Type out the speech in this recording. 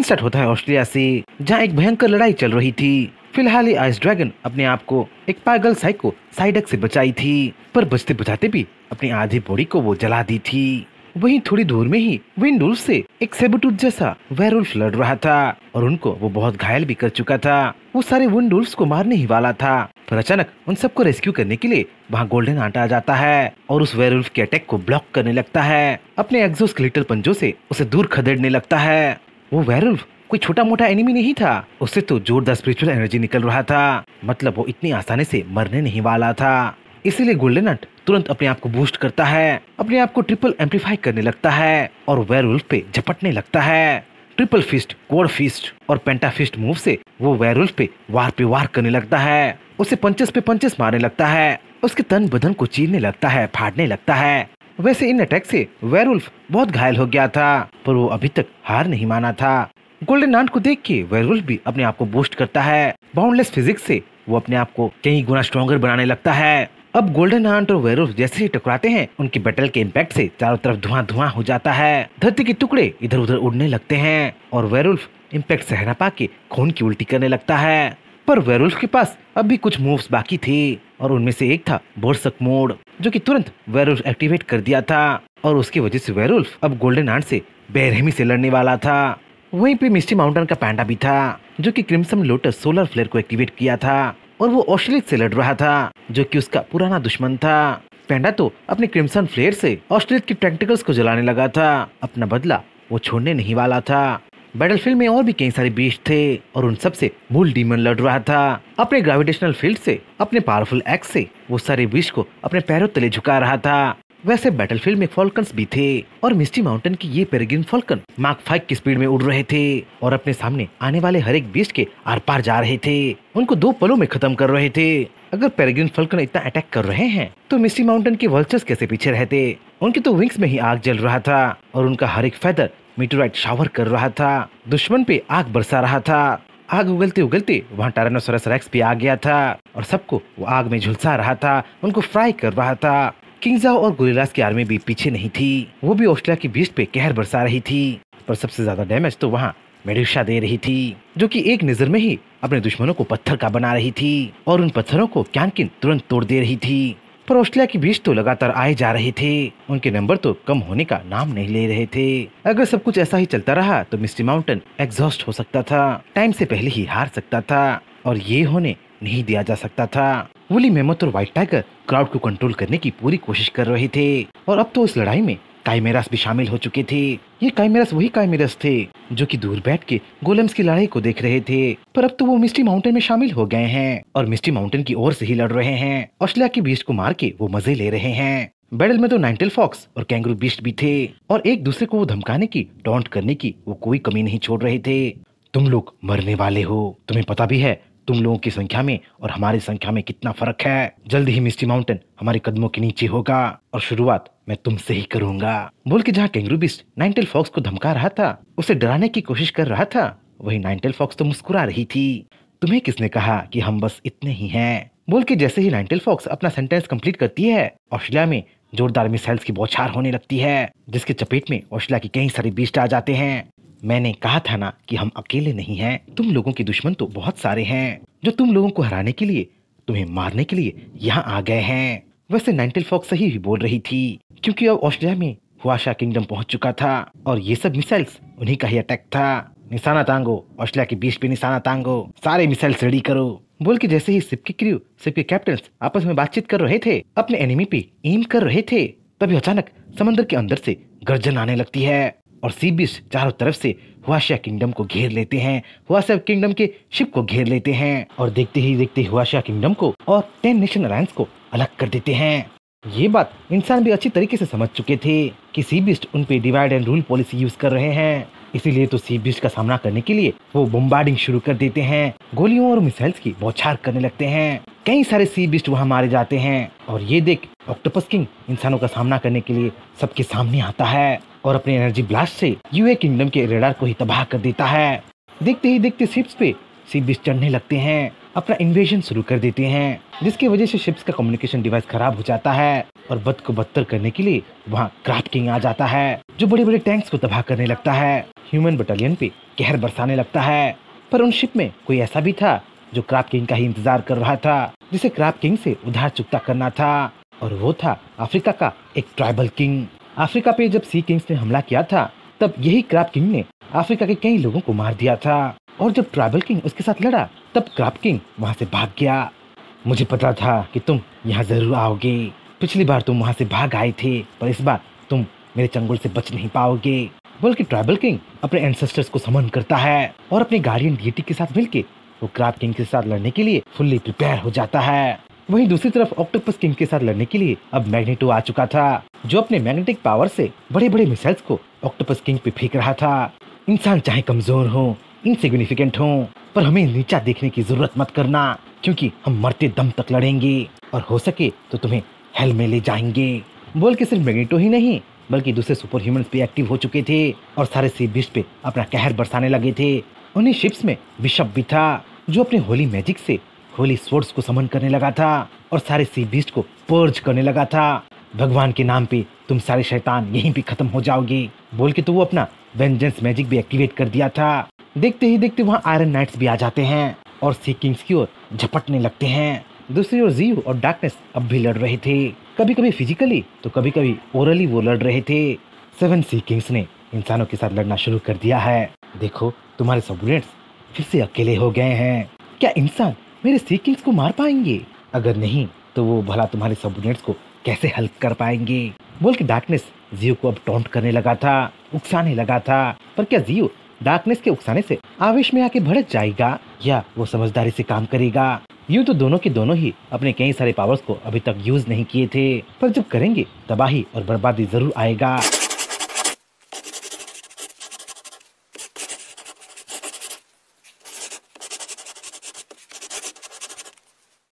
scene set होता है Australia से जहाँ एक भयंकर लड़ाई चल रही थी फिलहाल ही आइस ड्रैगन अपने आप को एक पागल साइको साइडक से बचाई थी पर बचते बचाते भी अपनी आधी बॉडी को वो जला दी थी वहीं थोड़ी दूर में ही विंड से एक सेबुटूथ जैसा वेरुल्फ लड़ रहा था और उनको वो बहुत घायल भी कर चुका था वो सारे विंड को मारने ही वाला था पर अचानक उन सबको रेस्क्यू करने के लिए वहाँ गोल्डन आटा आ जाता है और उस वेरुल्फ के अटैक को ब्लॉक करने लगता है अपने एग्जोस्केलेटल पंजों से उसे दूर खदेड़ने लगता है वो वैरल्फ कोई छोटा मोटा एनिमी नहीं था उससे तो जोरदार स्पिरिचुअल एनर्जी निकल रहा था मतलब वो इतनी आसानी से मरने नहीं वाला था इसीलिए गोल्डन नट तुरंत अपने आप को बूस्ट करता है अपने आप को ट्रिपल एम्पलीफाई करने लगता है और वेयरवुल्फ पे झपटने लगता है ट्रिपल फिस्ट कोर फिस्ट और पेंटा फिस्ट मूव से वो वेयरवुल्फ पे वार पे वार करने लगता है उसे पंचेस पे पंचेस मारने लगता है उसके तन बदन को चीरने लगता है फाड़ने लगता है वैसे इन अटैक से वेरुल्फ बहुत घायल हो गया था पर वो अभी तक हार नहीं माना था गोल्डन आंट को देख के वेरुल्फ भी अपने आप को बूस्ट करता है बाउंडलेस फिजिक्स से वो अपने आप को कई गुना स्ट्रॉन्गर बनाने लगता है अब गोल्डन आंट और वेरुल्फ जैसे ही टकराते हैं उनकी बैटल के इम्पैक्ट से चारों तरफ धुआं धुआं हो जाता है धरती के टुकड़े इधर उधर उड़ने लगते हैं और वेरुल्फ इम्पैक्ट सहना पा के खून की उल्टी करने लगता है पर वेरुल्फ के पास अब भी कुछ मूव्स बाकी थे और उनमें से एक था बोर्सक मोड जो कि तुरंत वेरुल्फ एक्टिवेट कर दिया था और उसकी वजह से वेरुल्फ अब गोल्डन आंट से बेरहमी से लड़ने वाला था वहीं पे मिस्टी माउंटेन का पैंडा भी था जो कि क्रिम्सम लोटस सोलर फ्लेयर को एक्टिवेट किया था और वो ऑस्ट्रेलिक से लड़ रहा था जो कि उसका पुराना दुश्मन था पैंडा तो अपने क्रिम्सन फ्लेयर से ऑस्ट्रेलिक के ट्रैक्टिकल्स को जलाने लगा था अपना बदला वो छोड़ने नहीं वाला था बैटलफील्ड में और भी कई सारे बीच थे और उन सब से मूल डीमन लड़ रहा था अपने ग्रेविटेशनल फील्ड से अपने पावरफुल एक्स से वो सारे बीच को अपने पैरों तले झुका रहा था वैसे बैटलफील्ड में फॉल्कन भी थे और मिस्टी माउंटेन की ये पेरेग्रीन फॉल्कन मार्क फाइव की स्पीड में उड़ रहे थे और अपने सामने आने वाले हर एक बीस्ट के आर पार जा रहे थे उनको दो पलों में खत्म कर रहे थे अगर पेरेग्रीन फल्कन इतना अटैक कर रहे हैं तो मिस्टी माउंटेन के वर्चर्स कैसे पीछे रहते उनके तो विंग्स में ही आग जल रहा था और उनका हर एक फैदर मीटोराइट शावर कर रहा था दुश्मन पे आग बरसा रहा था आग उगलते उगलते वहाँ टारानोसोरस रेक्स भी आ गया था और सबको वो आग में झुलसा रहा था उनको फ्राई कर रहा था किंगजाओ और गोरिलास की आर्मी भी पीछे नहीं थी वो भी ऑस्ट्रेलिया की बीस्ट पे कहर बरसा रही थी पर सबसे ज्यादा डैमेज तो वहाँ मेडिशा दे रही थी जो कि एक नजर में ही अपने दुश्मनों को पत्थर का बना रही थी और उन पत्थरों को कैनकिन तुरंत तोड़ दे रही थी पर ऑस्ट्रेलिया की बीच तो लगातार आए जा रहे थे उनके नंबर तो कम होने का नाम नहीं ले रहे थे अगर सब कुछ ऐसा ही चलता रहा तो मिस्टी माउंटेन एग्जॉस्ट हो सकता था टाइम से पहले ही हार सकता था और ये होने नहीं दिया जा सकता था वुली मेमत और व्हाइट टाइगर क्राउड को कंट्रोल करने की पूरी कोशिश कर रहे थे और अब तो इस लड़ाई में काइमेरास भी शामिल हो चुके थे ये काइमेरास वही काइमेरास थे जो कि दूर बैठ के गोलम्स की लड़ाई को देख रहे थे पर अब तो वो मिस्टी माउंटेन में शामिल हो गए हैं और मिस्टी माउंटेन की ओर से ही लड़ रहे हैं ऑस्ट्रेलिया के बीस्ट को मार के वो मजे ले रहे हैं बैटल में तो नाइनटेल फॉक्स और कैंगरू बीस्ट भी थे और एक दूसरे को वो धमकाने की डॉन्ट करने की वो कोई कमी नहीं छोड़ रहे थे तुम लोग मरने वाले हो तुम्हें पता भी है तुम लोगों की संख्या में और हमारी संख्या में कितना फर्क है जल्द ही मिस्टी माउंटेन हमारे कदमों के नीचे होगा और शुरुआत मैं तुमसे ही करूंगा बोल के जहाँ कैंगरूबिस्ट बिस्ट नाइनटेल फॉक्स को धमका रहा था उसे डराने की कोशिश कर रहा था वही नाइनटेल फॉक्स तो मुस्कुरा रही थी तुम्हें किसने कहा कि हम बस इतने ही हैं बोल के जैसे ही नाइनटेल फॉक्स अपना सेंटेंस कंप्लीट करती है ऑस्ट्रेलिया में जोरदार मिसाइल्स की बौछार होने लगती है जिसके चपेट में ऑस्ट्रेलिया के कई सारे बीस्ट आ जाते हैं मैंने कहा था ना कि हम अकेले नहीं हैं तुम लोगों के दुश्मन तो बहुत सारे हैं जो तुम लोगों को हराने के लिए तुम्हें मारने के लिए यहाँ आ गए हैं वैसे नाइनटेल फॉक्स सही ही बोल रही थी क्योंकि अब ऑस्ट्रेलिया में हुआशा किंगडम पहुंच चुका था और ये सब मिसाइल्स उन्हीं का ही अटैक था निशाना तांगो ऑस्ट्रेलिया के बीच पे निशाना तांगो सारे मिसाइल्स रेडी करो बोल के जैसे ही सिप के क्रू सिप के कैप्टन आपस में बातचीत कर रहे थे अपने एनिमी पे एम कर रहे थे तभी अचानक समंदर के अंदर से गर्जन आने लगती है और सी बीस चारों तरफ से हुआशिया किंगडम को घेर लेते हैं हुआशिया किंगडम के शिप को घेर लेते हैं और देखते ही देखते हुआशिया किंगडम को और टेन नेशन अलायंस को अलग कर देते हैं ये बात इंसान भी अच्छी तरीके से समझ चुके थे कि सी बीस्ट उन पे divide and rule policy use कर रहे हैं इसीलिए तो सी बीस्ट का सामना करने के लिए वो बम्बार्डिंग शुरू कर देते हैं गोलियों और मिसाइल्स की बौछार करने लगते हैं कई सारे सी बीस्ट वहाँ मारे जाते हैं और ये देख ऑक्टोपस किंग इंसानों का सामना करने के लिए सबके सामने आता है और अपने एनर्जी ब्लास्ट से यूए किंगडम के रेडार को ही तबाह कर देता है देखते ही देखते शिप्स पे सीबिस चढ़ने लगते हैं अपना इन्वेजन शुरू कर देते हैं जिसकी वजह से शिप्स का कम्युनिकेशन डिवाइस खराब हो जाता है और बद को बदतर करने के लिए वहाँ क्राफ्ट किंग आ जाता है जो बड़े बड़े टैंक्स को तबाह करने लगता है ह्यूमन बटालियन पे कहर बरसाने लगता है पर उन शिप में कोई ऐसा भी था जो क्राफ्ट किंग का ही इंतजार कर रहा था जिसे क्राफ्ट किंग से उधार चुकता करना था और वो था अफ्रीका का एक ट्राइबल किंग अफ्रीका पे जब सी किंग्स ने हमला किया था तब यही क्राप किंग ने अफ्रीका के कई लोगों को मार दिया था और जब ट्राइबल किंग उसके साथ लड़ा तब क्राप किंग वहाँ से भाग गया मुझे पता था कि तुम यहाँ जरूर आओगे पिछली बार तुम वहाँ से भाग आए थे पर इस बार तुम मेरे चंगुल से बच नहीं पाओगे बल्कि ट्राइबल किंग अपने एंसेस्टर्स को समन करता है और अपने गार्डियन डीटी के साथ मिलके वो क्राप किंग के साथ लड़ने के लिए फुल्ली प्रिपेयर हो जाता है वहीं दूसरी तरफ ऑक्टोपस किंग के साथ लड़ने के लिए अब मैग्नेटो आ चुका था जो अपने मैग्नेटिक पावर से बड़े बड़े मिसाइल्स को ऑक्टोपस किंग पे फेंक रहा था इंसान चाहे कमजोर हो इनसिग्निफिकेंट हो पर हमें नीचा देखने की जरूरत मत करना क्योंकि हम मरते दम तक लड़ेंगे और हो सके तो तुम्हें हेल में ले जाएंगे बोल के सिर्फ मैग्नेटो ही नहीं बल्कि दूसरे सुपर ह्यूमन भी एक्टिव हो चुके थे और सारे सी बीस्ट पे अपना कहर बरसाने लगे थे उन्हें शिप्स में बिशप भी था जो अपने होली मैजिक से होली स्पोर्ट्स को समन करने लगा था और सारे सी बीस्ट को पर्ज करने लगा था भगवान के नाम पे तुम सारे शैतान यहीं पे खत्म हो जाओगे बोल के तो वो अपना वेंजेंस मैजिक भी एक्टिवेट कर दिया था देखते ही देखते वहाँ आयरन नाइट्स भी आ जाते हैं और सी किंग्स की ओर झपटने लगते हैं दूसरी ओर जीव और डार्कनेस अब भी लड़ रहे थे कभी कभी फिजिकली तो कभी कभी ओरली वो लड़ रहे थे सेवन सी किंग्स ने इंसानों के साथ लड़ना शुरू कर दिया है देखो तुम्हारे सबूरेट्स फिर से अकेले हो गए हैं क्या इंसान मेरे सीकिल्स को मार पाएंगे अगर नहीं तो वो भला तुम्हारे सबोर्डिनेट्स को कैसे हेल्प कर पाएंगे बोल के डार्कनेस जियो को अब टोंट करने लगा था उकसाने लगा था पर क्या जियो डार्कनेस के उकसाने से आवेश में आके भड़क जाएगा या वो समझदारी से काम करेगा यूँ तो दोनों के दोनों ही अपने कई सारे पावर्स को अभी तक यूज नहीं किए थे पर जब करेंगे तबाही और बर्बादी जरूर आएगा